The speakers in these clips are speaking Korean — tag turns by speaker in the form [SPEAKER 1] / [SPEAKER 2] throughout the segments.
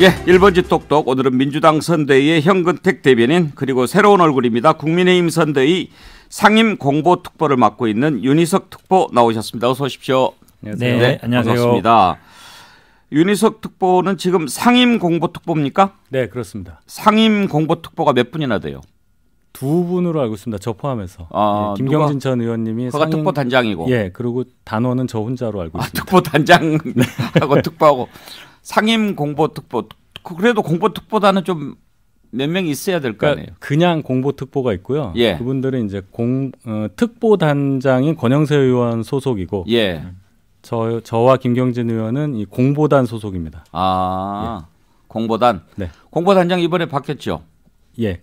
[SPEAKER 1] 예, 1번지 똑똑 오늘은 민주당 선대위의 현근택 대변인 그리고 새로운 얼굴입니다. 국민의힘 선대위 상임 공보 특보를 맡고 있는 윤희석 특보 나오셨습니다. 어서 오십시오. 안녕하세요. 네, 네 안녕하세요. 반갑습니다. 윤희석 특보는 지금 상임 공보 특보입니까?
[SPEAKER 2] 네, 그렇습니다.
[SPEAKER 1] 상임 공보 특보가 몇 분이나 돼요?
[SPEAKER 2] 두 분으로 알고 있습니다. 저 포함해서 아, 예, 김경진 누가, 전 의원님이 상임, 특보 단장이고, 예 그리고 단원은 저 혼자로 알고 아, 있습니다. 아, 특보 단장하고 네. 특보하고
[SPEAKER 1] 상임 공보특보 그래도 공보특보다는 좀 몇 명 있어야 될거 그러니까 아니에요.
[SPEAKER 2] 그냥 공보특보가 있고요. 예. 그분들은 이제 공 어, 특보단장인 권영세 의원 소속이고 예. 저 저와 김경진 의원은 이 공보단 소속입니다. 아
[SPEAKER 1] 예. 공보단. 네. 공보단장 이번에 바뀌었죠. 예.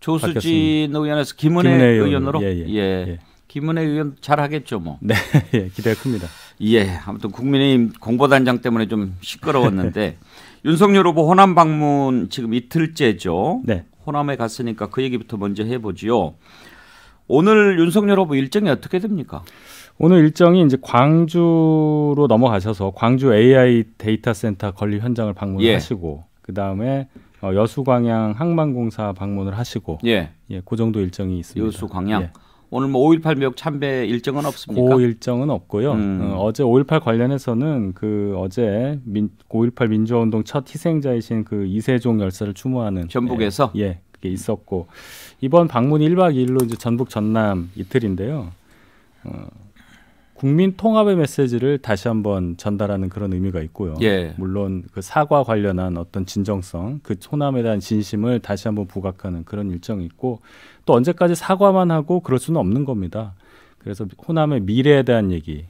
[SPEAKER 1] 조수진 바뀌었습니다. 의원에서 김은혜, 김은혜 의원. 으로 예, 예, 예. 예. 김은혜 의원 잘 하겠죠 뭐. 네, 예, 기대가 큽니다. 예, 아무튼 국민의힘 공보단장 때문에 좀 시끄러웠는데 윤석열 후보 호남 방문 지금 이틀째죠. 네. 호남에 갔으니까 그
[SPEAKER 2] 얘기부터 먼저 해보지요. 오늘 윤석열 후보 일정이 어떻게 됩니까? 오늘 일정이 이제 광주로 넘어가셔서 광주 AI 데이터 센터 건립 현장을 방문하시고 예. 그 다음에 어, 여수광양 항만공사 방문을 하시고 예, 예, 그 정도 일정이 있습니다. 여수광양. 예.
[SPEAKER 1] 오늘 뭐5.18 묘역 참배 일정은
[SPEAKER 2] 없습니까? 고 일정은 없고요. 음. 어, 제5.18 관련해서는 그 어제 5.18 민주화운동 첫 희생자이신 그 이세종 열사를 추모하는 전북에서 예, 예 그게 있었고 이번 방문 1박 2일로 이제 전북 전남 이틀인데요. 어, 국민 통합의 메시지를 다시 한번 전달하는 그런 의미가 있고요. 예. 물론 그 사과 관련한 어떤 진정성, 그 소남에 대한 진심을 다시 한번 부각하는 그런 일정이 있고 또 언제까지 사과만 하고 그럴 수는 없는 겁니다. 그래서 호남의 미래에 대한 얘기,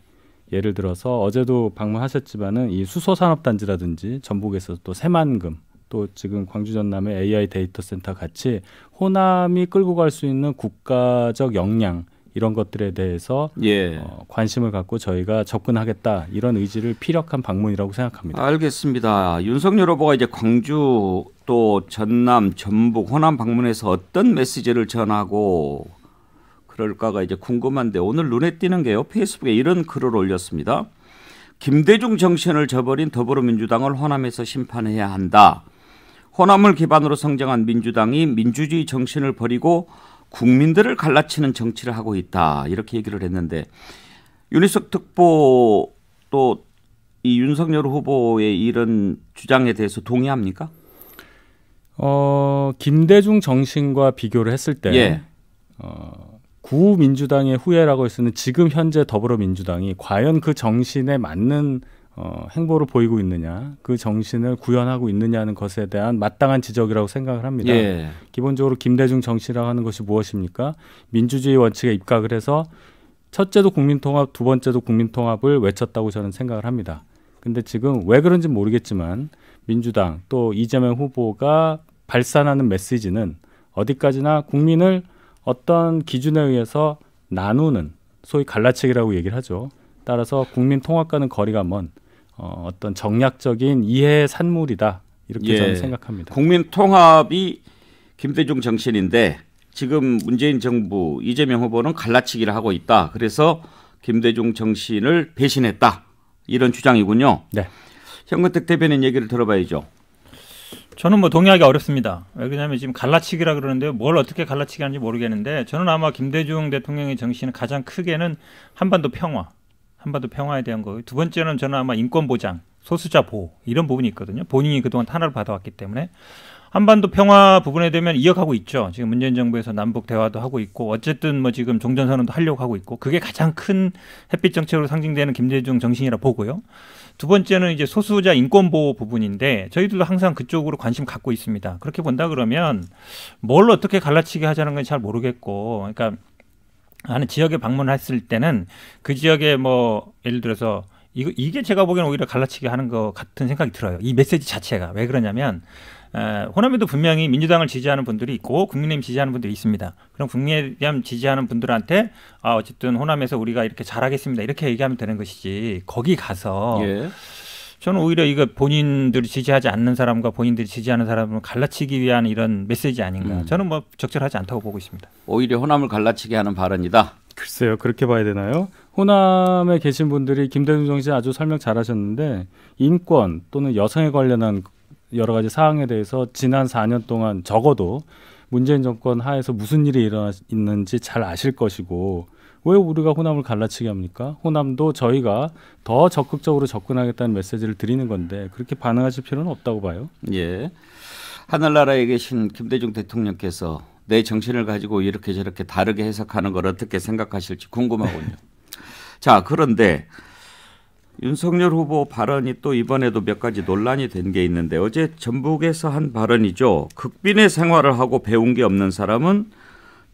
[SPEAKER 2] 예를 들어서 어제도 방문하셨지만은 이 수소 산업 단지라든지 전북에서 또 새만금 또 지금 광주 전남의 AI 데이터 센터 같이 호남이 끌고 갈 수 있는 국가적 역량 이런 것들에 대해서 예. 어, 관심을 갖고 저희가 접근하겠다 이런 의지를 피력한 방문이라고 생각합니다.
[SPEAKER 1] 알겠습니다. 윤석열 후보가 이제 광주 또 전남, 전북, 호남 방문해서 어떤 메시지를 전하고 그럴까가 이제 궁금한데 오늘 눈에 띄는 게요. 페이스북에 이런 글을 올렸습니다. 김대중 정신을 저버린 더불어민주당을 호남에서 심판해야 한다. 호남을 기반으로 성장한 민주당이 민주주의 정신을 버리고 국민들을 갈라치는 정치를 하고 있다 이렇게 얘기를 했는데 윤희석 특보 또 이 윤석열 후보의 이런 주장에 대해서 동의합니까?
[SPEAKER 2] 어 김대중 정신과 비교를 했을 때 예. 어, 구민주당의 후예라고 할 수는 지금 현재 더불어민주당이 과연 그 정신에 맞는 어, 행보를 보이고 있느냐, 그 정신을 구현하고 있느냐는 것에 대한 마땅한 지적이라고 생각을 합니다. 예. 기본적으로 김대중 정치라고 하는 것이 무엇입니까? 민주주의 원칙에 입각을 해서 첫째도 국민통합, 두 번째도 국민통합을 외쳤다고 저는 생각을 합니다. 근데 지금 왜 그런지 모르겠지만 민주당 또 이재명 후보가 발산하는 메시지는 어디까지나 국민을 어떤 기준에 의해서 나누는 소위 갈라치기라고 얘기를 하죠. 따라서 국민 통합과는 거리가 먼 어, 어떤 정략적인 이해 산물이다 이렇게 예. 저는 생각합니다. 국민 통합이 김대중 정신인데
[SPEAKER 1] 지금 문재인 정부 이재명 후보는 갈라치기를 하고 있다. 그래서 김대중 정신을 배신했다 이런 주장이군요. 네. 현근택 대변인 얘기를
[SPEAKER 3] 들어봐야죠. 저는 뭐 동의하기 어렵습니다. 왜그러면 지금 갈라치기라 그러는데 뭘 어떻게 갈라치기 하는지 모르겠는데 저는 아마 김대중 대통령의 정신은 가장 크게는 한반도 평화 한반도 평화에 대한 거. 두 번째는 저는 아마 인권 보장, 소수자 보호 이런 부분이 있거든요. 본인이 그동안 탄압을 받아왔기 때문에 한반도 평화 부분에 되면 이어가고 있죠. 지금 문재인 정부에서 남북 대화도 하고 있고 어쨌든 뭐 지금 종전 선언도 하려고 하고 있고 그게 가장 큰 햇빛 정책으로 상징되는 김대중 정신이라 보고요. 두 번째는 이제 소수자 인권 보호 부분인데 저희들도 항상 그쪽으로 관심 갖고 있습니다. 그렇게 본다 그러면 뭘 어떻게 갈라치게 하자는 건 잘 모르겠고 그러니까 하는 지역에 방문했을 때는 그 지역에 뭐 예를 들어서 이거 이게 제가 보기에는 오히려 갈라치기 하는 것 같은 생각이 들어요. 이 메시지 자체가 왜 그러냐면 에, 호남에도 분명히 민주당을 지지하는 분들이 있고 국민의힘 지지하는 분들이 있습니다. 그럼 국민의힘 지지하는 분들한테 아 어쨌든 호남에서 우리가 이렇게 잘하겠습니다 이렇게 얘기하면 되는 것이지 거기 가서. 예. 저는 오히려 이거 본인들이 지지하지 않는 사람과 본인들이 지지하는 사람을 갈라치기 위한 이런 메시지 아닌가. 음. 저는 뭐 적절하지 않다고 보고 있습니다.
[SPEAKER 2] 오히려 호남을 갈라치게 하는 발언이다. 글쎄요, 그렇게 봐야 되나요? 호남에 계신 분들이 김대중 정신 아주 설명 잘하셨는데 인권 또는 여성에 관련한 여러 가지 사항에 대해서 지난 4년 동안 적어도 문재인 정권 하에서 무슨 일이 일어나 는지잘 아실 것이고 왜 우리가 호남을 갈라치게 합니까? 호남도 저희가 더 적극적으로 접근하겠다는 메시지를 드리는 건데 그렇게 반응하실 필요는 없다고 봐요.
[SPEAKER 1] 예. 하늘나라에 계신 김대중 대통령께서 내 정신을 가지고 이렇게 저렇게 다르게 해석하는 걸 어떻게 생각하실지 궁금하군요. 자, 그런데 윤석열 후보 발언이 또 이번에도 몇 가지 논란이 된 게 있는데 어제 전북에서 한 발언이죠. 극빈의 생활을 하고 배운 게 없는 사람은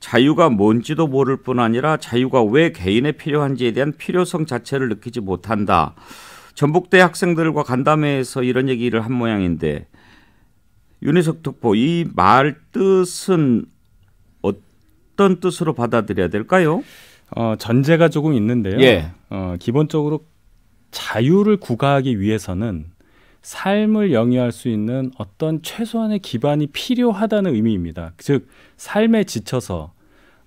[SPEAKER 1] 자유가 뭔지도 모를 뿐 아니라 자유가 왜 개인에 필요한지에 대한 필요성 자체를 느끼지 못한다. 전북대 학생들과 간담회에서 이런 얘기를 한 모양인데 윤희석 특보 이 말 뜻은
[SPEAKER 2] 어떤 뜻으로 받아들여야 될까요? 어, 전제가 조금 있는데요. 예. 어, 기본적으로 자유를 구가하기 위해서는 삶을 영위할 수 있는 어떤 최소한의 기반이 필요하다는 의미입니다. 즉 삶에 지쳐서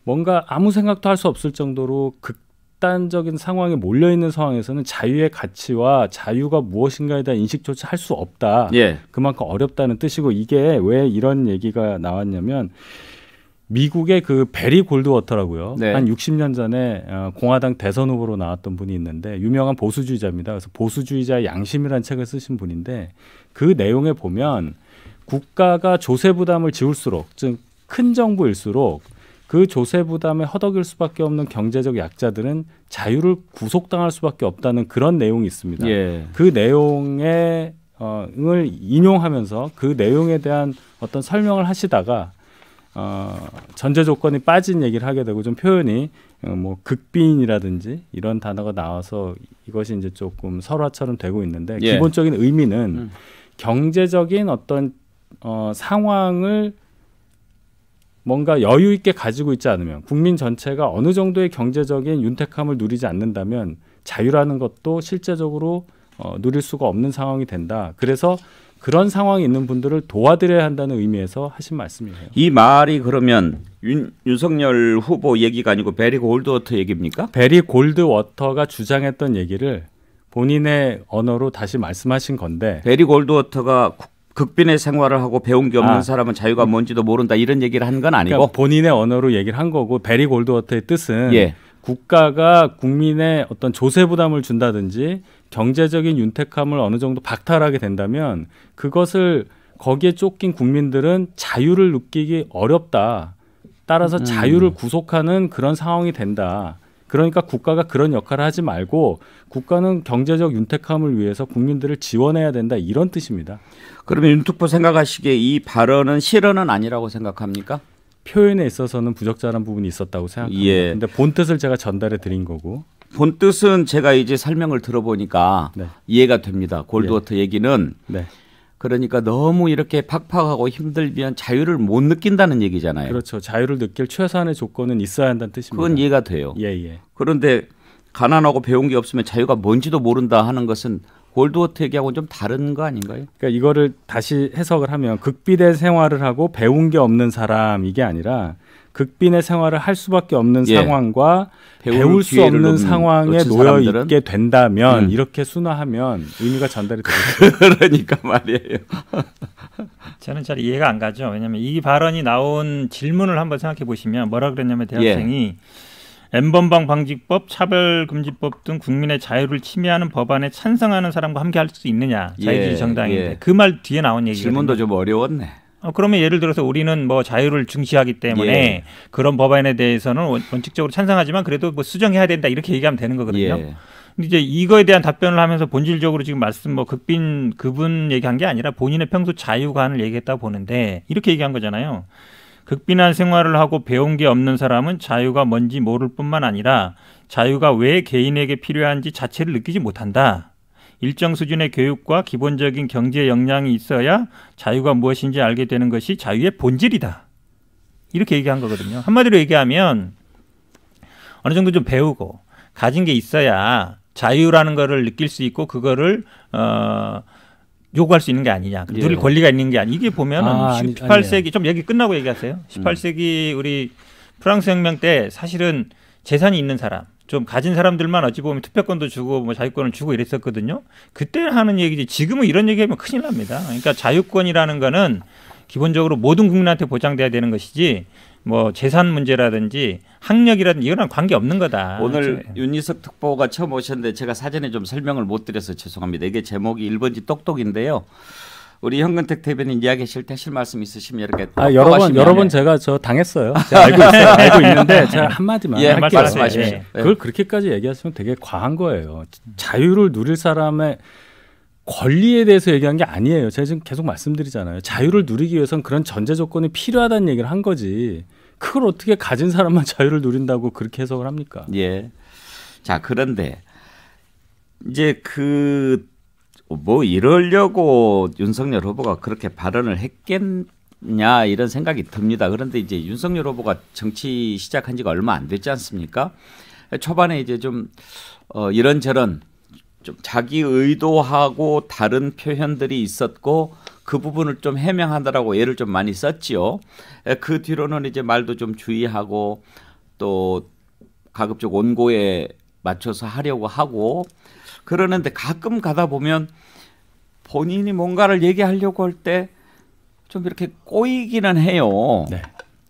[SPEAKER 2] 뭔가 아무 생각도 할 수 없을 정도로 극단적인 상황에 몰려 있는 상황에서는 자유의 가치와 자유가 무엇인가에 대한 인식조차 할 수 없다. 예. 그만큼 어렵다는 뜻이고 이게 왜 이런 얘기가 나왔냐면 미국의 그 베리 골드워터라고요. 네. 한 60년 전에 어, 공화당 대선 후보로 나왔던 분이 있는데 유명한 보수주의자입니다. 그래서 보수주의자 양심이라는 책을 쓰신 분인데 그 내용에 보면 국가가 조세 부담을 지울수록 즉 큰 정부일수록 그 조세 부담에 허덕일 수밖에 없는 경제적 약자들은 자유를 구속당할 수밖에 없다는 그런 내용이 있습니다. 예. 그 내용에 어,을 인용하면서 그 내용에 대한 어떤 설명을 하시다가 어, 전제 조건이 빠진 얘기를 하게 되고 좀 표현이 어, 뭐 극빈이라든지 이런 단어가 나와서 이것이 이제 조금 설화처럼 되고 있는데 예. 기본적인 의미는 음. 경제적인 어떤 어, 상황을 뭔가 여유 있게 가지고 있지 않으면 국민 전체가 어느 정도의 경제적인 윤택함을 누리지 않는다면 자유라는 것도 실제적으로 어, 누릴 수가 없는 상황이 된다. 그래서 그런 상황이 있는 분들을 도와드려야 한다는 의미에서 하신 말씀이에요. 이 말이 그러면
[SPEAKER 1] 윤, 윤석열 후보 얘기가 아니고 베리 골드워터 얘기입니까? 베리
[SPEAKER 2] 골드워터가 주장했던 얘기를 본인의 언어로 다시 말씀하신 건데 베리
[SPEAKER 1] 골드워터가 극빈의 생활을 하고 배운 게 없는 아, 사람은 자유가 뭔지도 모른다 이런 얘기를 한 건 아니고 그러니까 본인의
[SPEAKER 2] 언어로 얘기를 한 거고 베리 골드워터의 뜻은 예. 국가가 국민의 어떤 조세 부담을 준다든지 경제적인 윤택함을 어느 정도 박탈하게 된다면 그것을 거기에 쫓긴 국민들은 자유를 느끼기 어렵다. 따라서 음. 자유를 구속하는 그런 상황이 된다. 그러니까 국가가 그런 역할을 하지 말고 국가는 경제적 윤택함을 위해서 국민들을 지원해야 된다 이런 뜻입니다. 그러면 윤특보 생각하시기에 이 발언은 실언은 아니라고 생각합니까? 표현에
[SPEAKER 1] 있어서는 부적절한 부분이 있었다고 생각합니다. 예. 근데 본 뜻을 제가 전달해 드린 거고. 본 뜻은 제가 이제 설명을 들어보니까 네. 이해가 됩니다. 골드워터 예. 얘기는 네. 그러니까 너무 이렇게 팍팍하고 힘들면 자유를 못 느낀다는 얘기잖아요. 그렇죠. 자유를 느낄 최소한의 조건은 있어야 한다는 뜻입니다. 그건 이해가 돼요. 예, 예. 그런데 가난하고 배운 게 없으면 자유가 뭔지도 모른다 하는 것은 골드워터 얘기하고는 좀 다른 거 아닌가요? 그러니까 이거를
[SPEAKER 2] 다시 해석을 하면 극비대 생활을 하고 배운 게 없는 사람 이게 아니라 극빈의 생활을 할 수밖에 없는 예. 상황과 배울, 수 없는 상황에 놓여 사람들은? 있게 된다면 음. 이렇게 순화하면
[SPEAKER 3] 의미가 전달이 되죠 그러니까 말이에요. 저는 잘 이해가 안 가죠. 왜냐하면 이 발언이 나온 질문을 한번 생각해 보시면 뭐라 그랬냐면 예. 대학생이 예. N번방 방지법, 차별금지법 등 국민의 자유를 침해하는 법안에 찬성하는 사람과 함께 할 수 있느냐 자유주의 예. 정당인데 예. 그말 뒤에 나온 얘기 질문도 좀 어려웠네. 어, 그러면 예를 들어서 우리는 뭐 자유를 중시하기 때문에 예. 그런 법안에 대해서는 원칙적으로 찬성하지만 그래도 뭐 수정해야 된다 이렇게 얘기하면 되는 거거든요. 예. 근데 이제 이거에 대한 답변을 하면서 본질적으로 지금 말씀 뭐 극빈 그분 얘기한 게 아니라 본인의 평소 자유관을 얘기했다 고 보는데 이렇게 얘기한 거잖아요. 극빈한 생활을 하고 배운 게 없는 사람은 자유가 뭔지 모를 뿐만 아니라 자유가 왜 개인에게 필요한지 자체를 느끼지 못한다. 일정 수준의 교육과 기본적인 경제 역량이 있어야 자유가 무엇인지 알게 되는 것이 자유의 본질이다. 이렇게 얘기한 거거든요. 한마디로 얘기하면 어느 정도 좀 배우고 가진 게 있어야 자유라는 거를 느낄 수 있고 그거를 어 요구할 수 있는 게 아니냐. 예. 누릴 권리가 있는 게 아니. 냐 이게 보면은 아, 18세기 아니좀 얘기 끝나고 얘기하세요. 18세기 음. 우리 프랑스 혁명 때 사실은 재산이 있는 사람, 좀 가진 사람들만 어찌 보면 투표권도 주고 뭐 자유권을 주고 이랬었거든요. 그때 하는 얘기지 지금은 이런 얘기하면 큰일 납니다. 그러니까 자유권이라는 거는 기본적으로 모든 국민한테 보장돼야 되는 것이지 뭐 재산 문제라든지 학력이라든지 이거랑 관계 없는 거다. 오늘 저, 그렇죠. 예. 윤희석 특보가 처음
[SPEAKER 1] 오셨는데 제가 사전에 좀 설명을 못 드려서 죄송합니다. 이게 제목이 1번지 똑똑인데요. 우리 현근택 대변인 이야기 하실 때 하실 말씀 있으시면 이렇게 아, 여러 번 여러 번
[SPEAKER 2] 제가 저 당했어요. 제가 알고 있어요. 알고 있는데 제가 예, 한 마디만 예, 말씀하십시오. 예. 그걸 그렇게까지 얘기하시면 되게 과한 거예요. 자유를 누릴 사람의 권리에 대해서 얘기한 게 아니에요. 제가 지금 계속 말씀드리잖아요. 자유를 누리기 위해선 그런 전제 조건이 필요하다는 얘기를 한 거지. 그걸 어떻게 가진 사람만 자유를 누린다고 그렇게 해석을 합니까?
[SPEAKER 1] 예. 자, 그런데 이제 그뭐 이러려고 윤석열 후보가 그렇게 발언을 했겠냐 이런 생각이 듭니다. 그런데 이제 윤석열 후보가 정치 시작한 지가 얼마 안 됐지 않습니까? 초반에 이제 좀 어, 이런저런 좀 자기 의도하고 다른 표현들이 있었고 그 부분을 좀 해명하느라고 애를 좀 많이 썼지요. 그 뒤로는 이제 말도 좀 주의하고 또 가급적 원고에 맞춰서 하려고 하고 그러는데 가끔 가다 보면 본인이 뭔가를 얘기하려고 할 때 좀 이렇게 꼬이기는 해요. 네.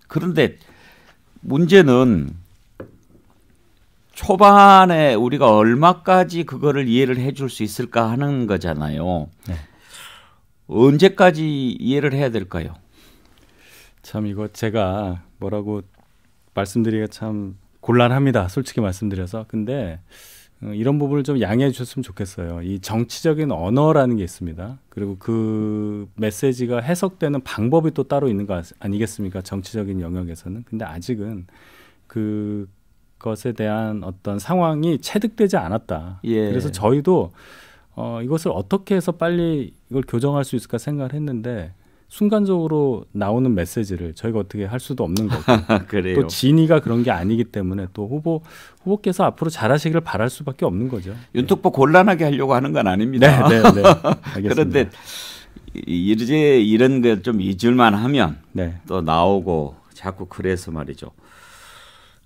[SPEAKER 1] 그런데 문제는 초반에 우리가 얼마까지 그거를 이해를 해줄 수 있을까 하는 거잖아요. 네.
[SPEAKER 2] 언제까지 이해를 해야 될까요? 참 이거 제가 뭐라고 말씀드리기가 참 곤란합니다. 솔직히 말씀드려서. 근데 어, 이런 부분을 좀 양해해 주셨으면 좋겠어요. 이 정치적인 언어라는 게 있습니다. 그리고 그 메시지가 해석되는 방법이 또 따로 있는 거 아니겠습니까? 정치적인 영역에서는. 근데 아직은 그것에 대한 어떤 상황이 체득되지 않았다. 예. 그래서 저희도 어, 이것을 어떻게 해서 빨리 이걸 교정할 수 있을까 생각을 했는데 순간적으로 나오는 메시지를 저희가 어떻게 할 수도 없는 거고 아, 그래요. 또 진위가 그런 게 아니기 때문에 또 후보 후보께서 앞으로 잘하시기를 바랄 수밖에 없는 거죠. 네. 윤특보 네. 곤란하게 하려고 하는 건 아닙니다. 네, 네, 네. 그런데
[SPEAKER 1] 이제 이런 데좀 잊을만 하면 네. 또 나오고 자꾸 그래서 말이죠.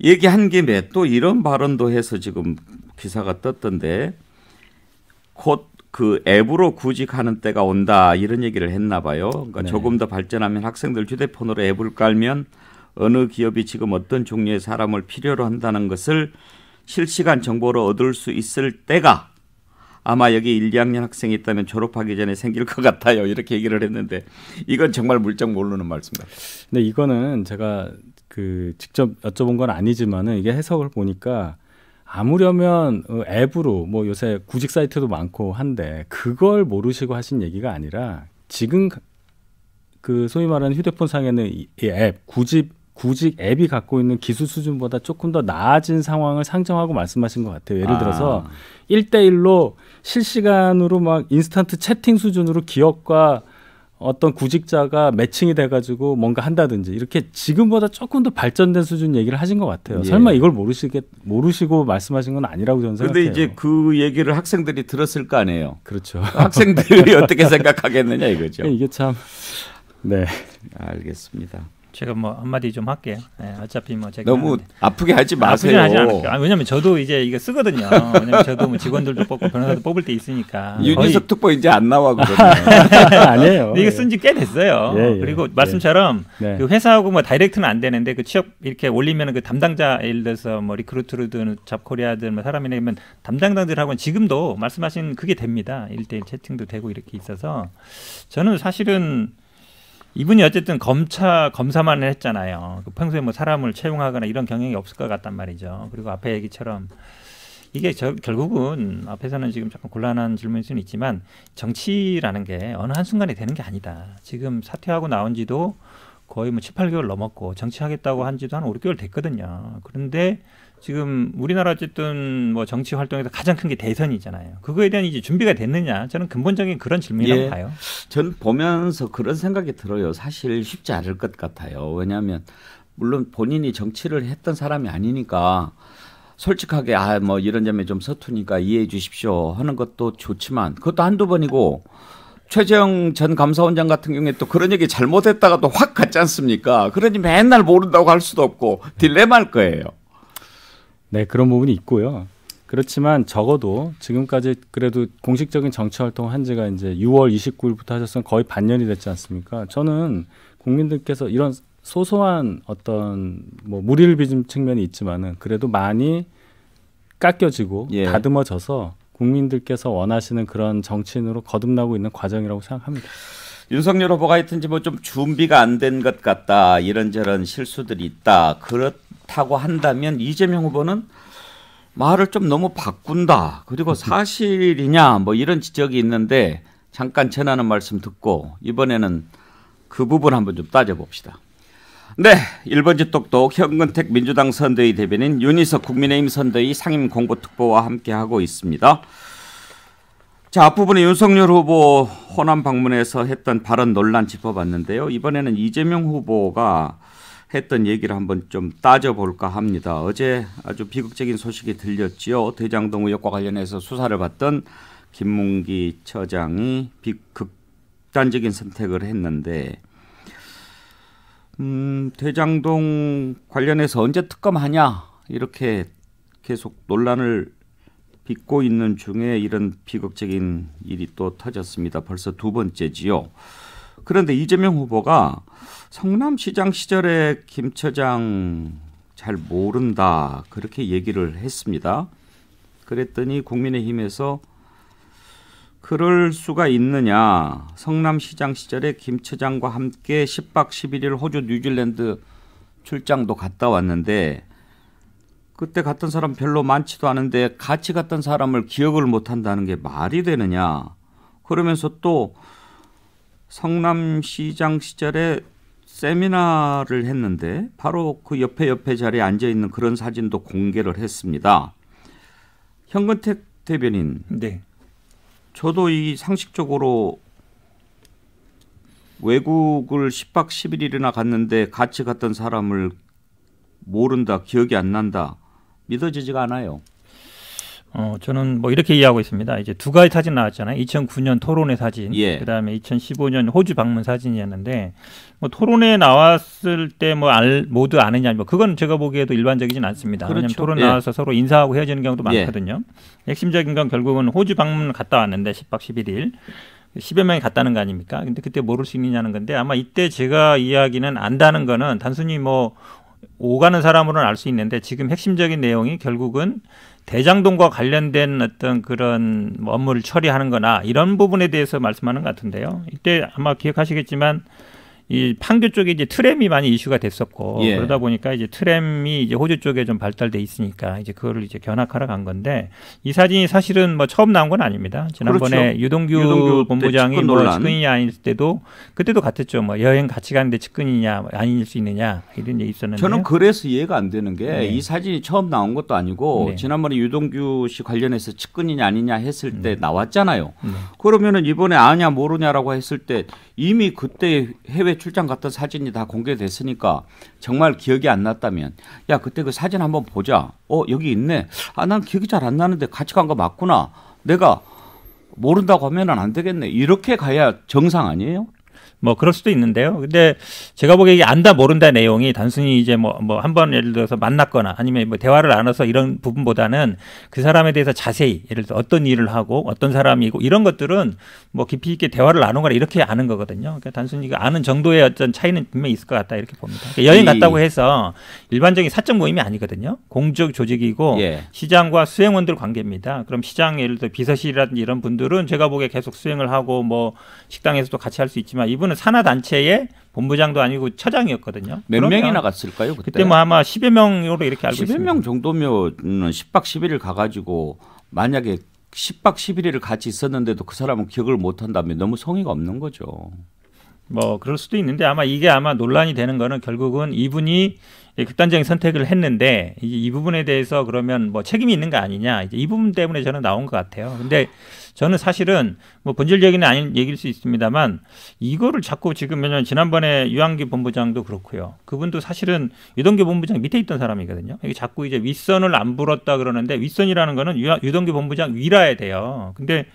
[SPEAKER 1] 얘기한 김에 또 이런 발언도 해서 지금 기사가 떴던데 곧그 앱으로 구직하는 때가 온다 이런 얘기를 했나 봐요. 그러니까 네. 조금 더 발전하면 학생들 휴대폰으로 앱을 깔면 어느 기업이 지금 어떤 종류의 사람을 필요로 한다는 것을 실시간 정보를 얻을 수 있을 때가 아마 여기 1, 2학년 학생이 있다면 졸업하기 전에 생길 것 같아요. 이렇게 얘기를 했는데 이건 정말 물정 모르는 말씀 같아요.
[SPEAKER 2] 근데 이거는 제가 그 직접 여쭤본 건 아니지만은 이게 해석을 보니까 아무려면 어, 앱으로 뭐 요새 구직 사이트도 많고 한데 그걸 모르시고 하신 얘기가 아니라 지금 그 소위 말하는 휴대폰 상에는 이 앱, 구직 구직 앱이 갖고 있는 기술 수준보다 조금 더 나아진 상황을 상정하고 말씀하신 것 같아요. 예를 아. 들어서 1대1로 실시간으로 막 인스턴트 채팅 수준으로 기업과 어떤 구직자가 매칭이 돼가지고 뭔가 한다든지 이렇게 지금보다 조금 더 발전된 수준 얘기를 하신 것 같아요. 예. 설마 이걸 모르시겠 모르시고 말씀하신 건 아니라고 저는 근데 생각해요. 근데 이제
[SPEAKER 1] 그 얘기를 학생들이 들었을 거 아니에요. 그렇죠. 학생들이 어떻게 생각하겠느냐 이거죠. 이게 참 네. 알겠습니다.
[SPEAKER 3] 제가 뭐 한마디 좀 할게요. 네, 어차피 뭐 제가 너무 아프게 하지 마세요. 하지 않을게요. 아, 왜냐면 저도 이제 이거 쓰거든요. 왜냐면 저도 뭐 직원들도 뽑고 변호사도 뽑을 때 있으니까. 윤희석 특보 이제 안 나와 그러면 아니에요. 이게 쓴지 꽤 됐어요. 예, 예. 그리고 말씀처럼 예. 네. 그 회사하고 뭐 다이렉트는 안 되는데 그 취업 이렇게 올리면 그 담당자 예를 들어서 뭐 리크루트로든 잡코리아든 뭐 사람이면 담당자들하고는 지금도 말씀하신 그게 됩니다. 일대일 채팅도 되고 이렇게 있어서 저는 사실은 이분이 어쨌든 검차 검사만 했잖아요. 그 평소에 뭐 사람을 채용하거나 이런 경향이 없을 것 같단 말이죠. 그리고 앞에 얘기처럼 이게 저, 결국은 앞에서는 지금 조금 곤란한 질문일 수는 있지만 정치라는 게 어느 한순간에 되는 게 아니다. 지금 사퇴하고 나온 지도 거의 뭐 7, 8개월 넘었고 정치하겠다고 한 지도 한 5, 6개월 됐거든요. 그런데 지금 우리나라 어쨌든 뭐 정치 활동에서 가장 큰 게 대선이잖아요. 그거에 대한 이제 준비가 됐느냐? 저는 근본적인 그런 질문이라고 예, 봐요.
[SPEAKER 1] 저는 보면서 그런 생각이 들어요. 사실 쉽지 않을 것 같아요. 왜냐하면 물론 본인이 정치를 했던 사람이 아니니까 솔직하게 아 뭐 이런 점에 좀 서투니까 이해해 주십시오 하는 것도 좋지만 그것도 한두 번이고 최재형 전 감사원장 같은 경우에 또 그런 얘기 잘못했다가 또확 갔지 않습니까? 그러니 맨날 모른다고 할 수도 없고
[SPEAKER 2] 딜레마일 거예요. 네, 그런 부분이 있고요. 그렇지만 적어도 지금까지 그래도 공식적인 정치 활동 한 지가 이제 6월 29일부터 하셨으면 거의 반년이 됐지 않습니까? 저는 국민들께서 이런 소소한 어떤 뭐 무리를 빚은 측면이 있지만은 그래도 많이 깎여지고 예. 다듬어져서 국민들께서 원하시는 그런 정치인으로 거듭나고 있는 과정이라고 생각합니다.
[SPEAKER 1] 윤석열 후보가 하여튼 뭐좀 준비가 안 된 것 같다 이런저런 실수들이 있다 그렇다고 한다면 이재명 후보는 말을 좀 너무 바꾼다 그리고 음. 사실이냐 뭐 이런 지적이 있는데 잠깐 전하는 말씀 듣고 이번에는 그 부분 한번 좀 따져봅시다. 네, 일본지 똑똑 현근택 민주당 선대위 대변인 윤희석 국민의힘 선대위 상임공보특보와 함께하고 있습니다. 자, 앞부분에 윤석열 후보 호남 방문에서 했던 발언 논란 짚어봤는데요. 이번에는 이재명 후보가 했던 얘기를 한번 좀 따져볼까 합니다. 어제 아주 비극적인 소식이 들렸지요. 대장동 의혹과 관련해서 수사를 받던 김문기 처장이 극단적인 선택을 했는데 음, 대장동 관련해서 언제 특검하냐 이렇게 계속 논란을 빚고 있는 중에 이런 비극적인 일이 또 터졌습니다. 벌써 두 번째지요. 그런데 이재명 후보가 성남시장 시절에 김 처장 잘 모른다 그렇게 얘기를 했습니다. 그랬더니 국민의힘에서 그럴 수가 있느냐. 성남시장 시절에 김 처장과 함께 10박 11일 호주 뉴질랜드 출장도 갔다 왔는데 그때 갔던 사람 별로 많지도 않은데 같이 갔던 사람을 기억을 못 한다는 게 말이 되느냐. 그러면서 또 성남시장 시절에 세미나를 했는데 바로 그 옆에 옆에 자리에 앉아 있는 그런 사진도 공개를 했습니다. 현근택 대변인. 네. 저도 이 상식적으로 외국을 10박 11일이나 갔는데 같이 갔던 사람을 모른다, 기억이 안 난다.
[SPEAKER 3] 믿어지지가 않아요. 어, 저는 뭐 이렇게 이해하고 있습니다. 이제 두 가지 사진 나왔잖아요. 2009년 토론회 사진, 예. 그다음에 2015년 호주 방문 사진이었는데 뭐 토론회 나왔을 때 뭐 알, 모두 아느냐 뭐 그건 제가 보기에도 일반적이진 않습니다. 그렇죠. 왜냐면 토론 예. 나와서 서로 인사하고 헤어지는 경우도 예. 많거든요. 예. 핵심적인 건 결국은 호주 방문 갔다 왔는데 10박 11일 10여 명이 갔다는 거 아닙니까? 근데 그때 모를 수 있느냐는 건데 아마 이때 제가 이야기는 안다는 거는 단순히 뭐 오가는 사람으로는 알 수 있는데 지금 핵심적인 내용이 결국은 대장동과 관련된 어떤 그런 업무를 처리하는 거나 이런 부분에 대해서 말씀하는 것 같은데요. 이때 아마 기억하시겠지만 이 판교 쪽에 이제 트램이 많이 이슈가 됐었고 예. 그러다 보니까 이제 트램이 이제 호주 쪽에 좀 발달돼 있으니까 이제 그거를 이제 견학하러 간 건데 이 사진이 사실은 뭐 처음 나온 건 아닙니다. 지난번에 그렇죠. 유동규, 유동규 본부장이 측근 뭐 측근이냐 아닐 때도 그때도 같았죠. 뭐 여행 같이 가는데 측근이냐 뭐 아닐 수 있느냐 이런 얘기 있었는데 저는 그래서
[SPEAKER 1] 이해가 안 되는 게이 네. 사진이 처음 나온 것도 아니고 네. 지난번에 유동규 씨 관련해서 측근이냐 아니냐 했을 음. 때 나왔잖아요. 음. 그러면은 이번에 아냐 모르냐라고 했을 때 이미 그때 해외 출장 갔던 사진이 다 공개됐으니까 정말 기억이 안 났다면 야 그때 그 사진 한번 보자. 어 여기 있네. 아 난 기억이 잘 안 나는데 같이 간 거 맞구나.
[SPEAKER 3] 내가 모른다고 하면안 되겠네. 이렇게 가야 정상 아니에요? 뭐 그럴 수도 있는데요. 근데 제가 보기에 안다 모른다 내용이 단순히 이제 뭐 뭐 한 번 예를 들어서 만났거나 아니면 뭐 대화를 나눠서 이런 부분보다는 그 사람에 대해서 자세히 예를 들어 서 어떤 일을 하고 어떤 사람이고 이런 것들은 뭐 깊이 있게 대화를 나눈거나 이렇게 아는 거거든요. 그러니까 단순히 아는 정도의 어떤 차이는 분명히 있을 것 같다 이렇게 봅니다. 그러니까 여행 갔다고 해서 일반적인 사적 모임이 아니거든요. 공적 조직이고 예. 시장과 수행원들 관계입니다. 그럼 시장 예를 들어 비서실이라든지 이런 분들은 제가 보기에 계속 수행을 하고 뭐 식당에서도 같이 할 수 있지만 이분은 그때는 산하단체의 본부장도 아니고 처장이었거든요. 몇 명이나 갔을까요? 그때? 그때 뭐 아마
[SPEAKER 1] 10여 명으로 이렇게 알고 10여 있습니다. 1 0명 정도면 10박 11일 가가지고 만약에 10박 11일을 같이 있었는데도 그 사람은 기억을 못한다면 너무 성의가 없는 거죠.
[SPEAKER 3] 뭐 그럴 수도 있는데 아마 이게 아마 논란이 되는 거는 결국은 이분이 극단적인 선택을 했는데 이 부분에 대해서 그러면 뭐 책임이 있는 거 아니냐 이제 이 부분 때문에 저는 나온 것 같아요. 근데 저는 사실은 뭐 본질적인 아닌 얘기일 수 있습니다만 이거를 자꾸 지금 왜냐면 지난번에 유한기 본부장도 그렇고요. 그분도 사실은 유동규 본부장 밑에 있던 사람이거든요. 이게 자꾸 이제 윗선을 안 불었다 그러는데 윗선이라는 거는 유, 유동규 본부장 위라야 돼요. 근데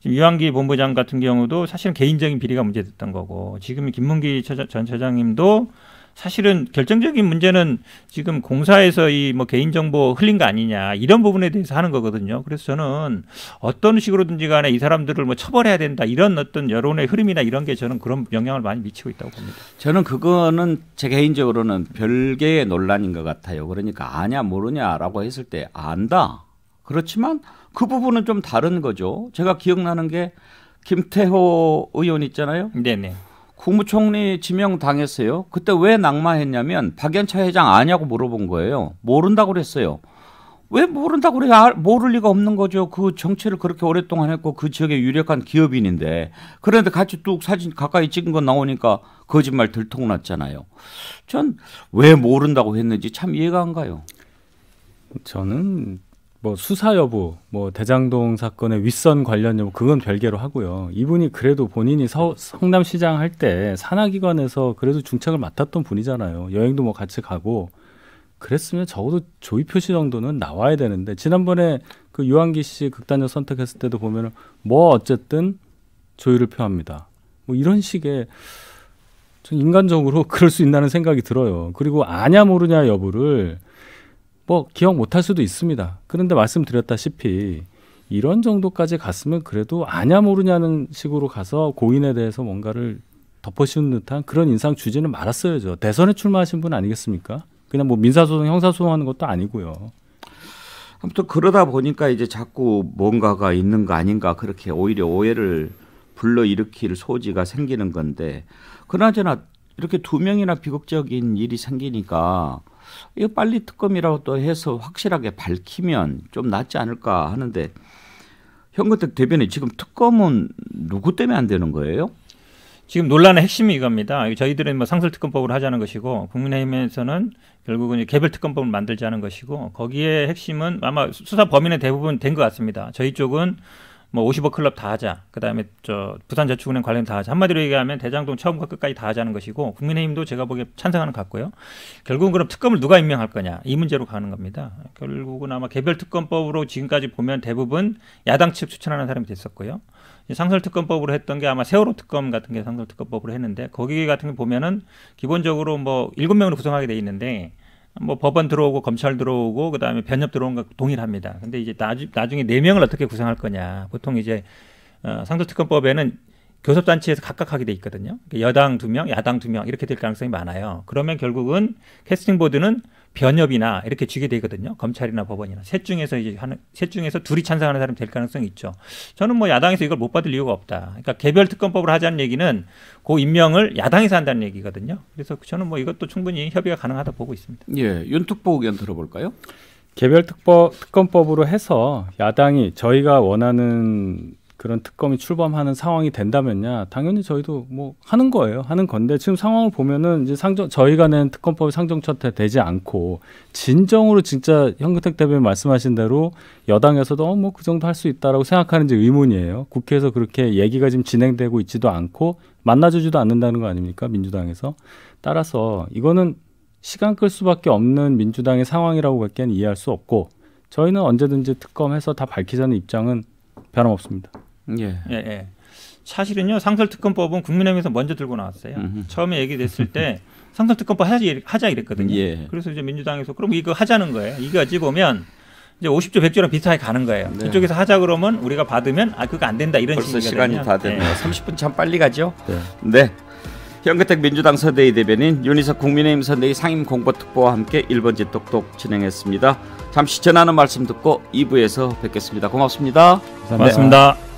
[SPEAKER 3] 지금 유한기 본부장 같은 경우도 사실은 개인적인 비리가 문제됐던 거고 지금 김문기 처자, 전 처장님도 사실은 결정적인 문제는 지금 공사에서 이 뭐 개인정보 흘린 거 아니냐 이런 부분에 대해서 하는 거거든요. 그래서 저는 어떤 식으로든지 간에 이 사람들을 뭐 처벌해야 된다 이런 어떤 여론의 흐름이나 이런 게 저는 그런 영향을 많이 미치고 있다고 봅니다. 저는
[SPEAKER 1] 그거는 제 개인적으로는 별개의 논란인 것 같아요. 그러니까 아냐 모르냐라고 했을 때 안다. 그렇지만 그 부분은 좀 다른 거죠. 제가 기억나는 게 김태호 의원 있잖아요. 네네. 국무총리 지명 당했어요. 그때 왜 낙마했냐면 박연차 회장 아냐고 물어본 거예요. 모른다고 그랬어요. 왜 모른다고 그래? 아, 모를 리가 없는 거죠. 그 정치를 그렇게 오랫동안 했고 그 지역의 유력한 기업인인데 그런데 같이 뚝 사진 가까이 찍은 거 나오니까 거짓말 들통났잖아요. 전 왜 모른다고 했는지
[SPEAKER 2] 참 이해가 안 가요. 저는 뭐 수사 여부, 뭐 대장동 사건의 윗선 관련 여부 그건 별개로 하고요. 이분이 그래도 본인이 서, 성남시장 할 때 산하기관에서 그래도 중책을 맡았던 분이잖아요. 여행도 뭐 같이 가고 그랬으면 적어도 조의 표시 정도는 나와야 되는데 지난번에 그 유한기 씨 극단적 선택했을 때도 보면은 뭐 어쨌든 조의를 표합니다. 뭐 이런 식의 전 인간적으로 그럴 수 있나는 생각이 들어요. 그리고 아냐 모르냐 여부를 뭐 기억 못할 수도 있습니다. 그런데 말씀드렸다시피 이런 정도까지 갔으면 그래도 아냐 모르냐는 식으로 가서 고인에 대해서 뭔가를 덮어씌운 듯한 그런 인상 주지는 말았어야죠. 대선에 출마하신 분 아니겠습니까? 그냥 뭐 민사소송, 형사소송 하는 것도 아니고요. 아무튼 그러다 보니까 이제 자꾸
[SPEAKER 1] 뭔가가 있는 거 아닌가 그렇게 오히려 오해를 불러일으킬 소지가 생기는 건데 그나저나 이렇게 두 명이나 비극적인 일이 생기니까 이거 빨리 특검이라고 또 해서 확실하게 밝히면 좀 낫지 않을까 하는데
[SPEAKER 3] 현근택 대변인 지금 특검은 누구 때문에 안 되는 거예요? 지금 논란의 핵심이 이겁니다. 저희들은 뭐 상설특검법을 하자는 것이고 국민의힘에서는 결국은 개별특검법을 만들자는 것이고 거기에 핵심은 아마 수사 범인의 대부분 된 것 같습니다. 저희 쪽은 뭐 50억 클럽 다 하자. 그다음에 저 부산저축은행 관련 다 하자. 한마디로 얘기하면 대장동 처음과 끝까지 다 하자는 것이고 국민의힘도 제가 보기에 찬성하는 것 같고요. 결국은 그럼 특검을 누가 임명할 거냐 이 문제로 가는 겁니다. 결국은 아마 개별 특검법으로 지금까지 보면 대부분 야당 측 추천하는 사람이 됐었고요. 상설특검법으로 했던 게 아마 세월호 특검 같은 게 상설특검법으로 했는데 거기 같은 게 보면은 기본적으로 뭐 일곱 명으로 구성하게 돼 있는데 뭐 법원 들어오고 검찰 들어오고 그다음에 변협 들어온 거 동일합니다. 근데 이제 나주, 나중에 네 명을 어떻게 구성할 거냐. 보통 이제 어, 상속특권법에는 교섭단체에서 각각 하게 돼 있거든요. 그러니까 여당 두 명, 야당 두명 이렇게 될 가능성이 많아요. 그러면 결국은 캐스팅 보드는 변협이나 이렇게 주게 되거든요. 검찰이나 법원이나 셋 중에서 이제 하는 셋 중에서 둘이 찬성하는 사람이 될 가능성이 있죠. 저는 뭐 야당에서 이걸 못 받을 이유가 없다. 그러니까 개별 특검법을 하자는 얘기는 그 임명을 야당에서 한다는 얘기거든요. 그래서 저는 뭐 이것도 충분히 협의가 가능하다 보고 있습니다. 예,
[SPEAKER 2] 윤특보 의견 들어볼까요? 개별 특법 특검법으로 해서 야당이 저희가 원하는 그런 특검이 출범하는 상황이 된다면야 당연히 저희도 뭐 하는 거예요. 하는 건데 지금 상황을 보면은 이제 상정 저희가 낸 특검법이 상정처태 되지 않고 진정으로 진짜 현근택 대변인 말씀하신 대로 여당에서도 어뭐그 정도 할 수 있다라고 생각하는지 의문이에요. 국회에서 그렇게 얘기가 지금 진행되고 있지도 않고 만나주지도 않는다는 거 아닙니까 민주당에서 따라서 이거는 시간 끌 수밖에 없는 민주당의 상황이라고밖에 이해할 수 없고 저희는 언제든지 특검해서 다 밝히자는 입장은 변함없습니다. 예.
[SPEAKER 3] 예, 예. 사실은요 상설특검법은 국민의힘에서 먼저 들고 나왔어요. 음흠. 처음에 얘기됐을 때 상설특검법 하자 하자 이랬거든요. 예. 그래서 이제 민주당에서 그럼 이거 하자는 거예요. 이거 어찌 보면 이제 50조 100조랑 비슷하게 가는 거예요. 네. 이쪽에서 하자 그러면 우리가 받으면 아 그거 안 된다 이런 벌써 시간이 다 됐네요. 네. 30분 참 빨리 가죠.
[SPEAKER 1] 네. 네. 현근택 민주당 선대위 대변인 윤희석 국민의힘 선대위 상임 공보특보와 함께 1번지 똑똑 진행했습니다. 잠시 전하는 말씀 듣고 2부에서 뵙겠습니다. 고맙습니다.
[SPEAKER 2] 고맙습니다.